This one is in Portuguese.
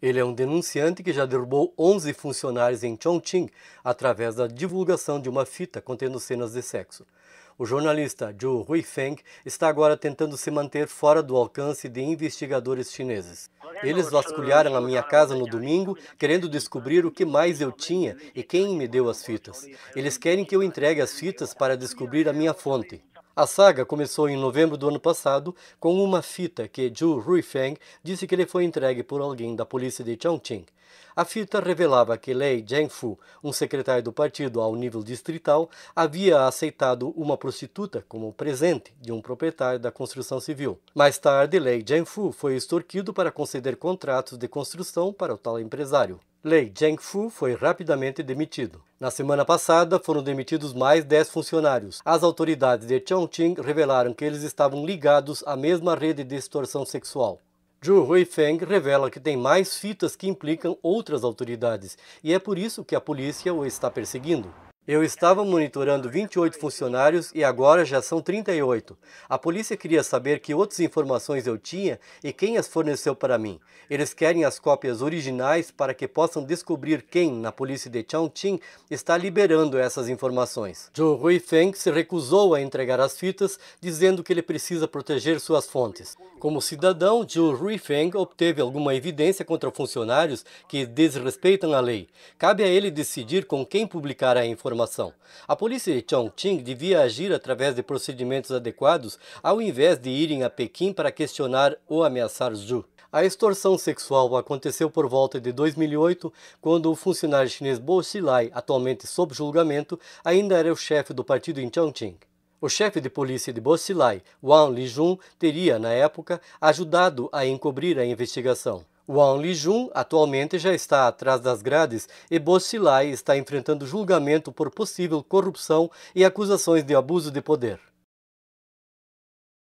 Ele é um denunciante que já derrubou 11 funcionários em Chongqing através da divulgação de uma fita contendo cenas de sexo. O jornalista Zhu Huifeng está agora tentando se manter fora do alcance de investigadores chineses. Eles vasculharam a minha casa no domingo, querendo descobrir o que mais eu tinha e quem me deu as fitas. Eles querem que eu entregue as fitas para descobrir a minha fonte. A saga começou em novembro do ano passado com uma fita que Zhu Ruifeng disse que lhe foi entregue por alguém da polícia de Chongqing. A fita revelava que Lei Jianfu, um secretário do partido ao nível distrital, havia aceitado uma prostituta como presente de um proprietário da construção civil. Mais tarde, Lei Jianfu foi extorquido para conceder contratos de construção para o tal empresário. Lei Zhengfu foi rapidamente demitido. Na semana passada, foram demitidos mais 10 funcionários. As autoridades de Chongqing revelaram que eles estavam ligados à mesma rede de extorsão sexual. Zhu Huifeng revela que tem mais fitas que implicam outras autoridades e é por isso que a polícia o está perseguindo. Eu estava monitorando 28 funcionários e agora já são 38. A polícia queria saber que outras informações eu tinha e quem as forneceu para mim. Eles querem as cópias originais para que possam descobrir quem, na polícia de Chongqing, está liberando essas informações. Zhou Huifeng se recusou a entregar as fitas, dizendo que ele precisa proteger suas fontes. Como cidadão, Zhou Huifeng obteve alguma evidência contra funcionários que desrespeitam a lei. Cabe a ele decidir com quem publicar a informação informação. A polícia de Chongqing devia agir através de procedimentos adequados, ao invés de irem a Pequim para questionar ou ameaçar Zhu. A extorsão sexual aconteceu por volta de 2008, quando o funcionário chinês Bo Xilai, atualmente sob julgamento, ainda era o chefe do partido em Chongqing. O chefe de polícia de Bo Xilai, Wang Lijun, teria, na época, ajudado a encobrir a investigação. Wang Lijun atualmente já está atrás das grades e Bo Xilai está enfrentando julgamento por possível corrupção e acusações de abuso de poder.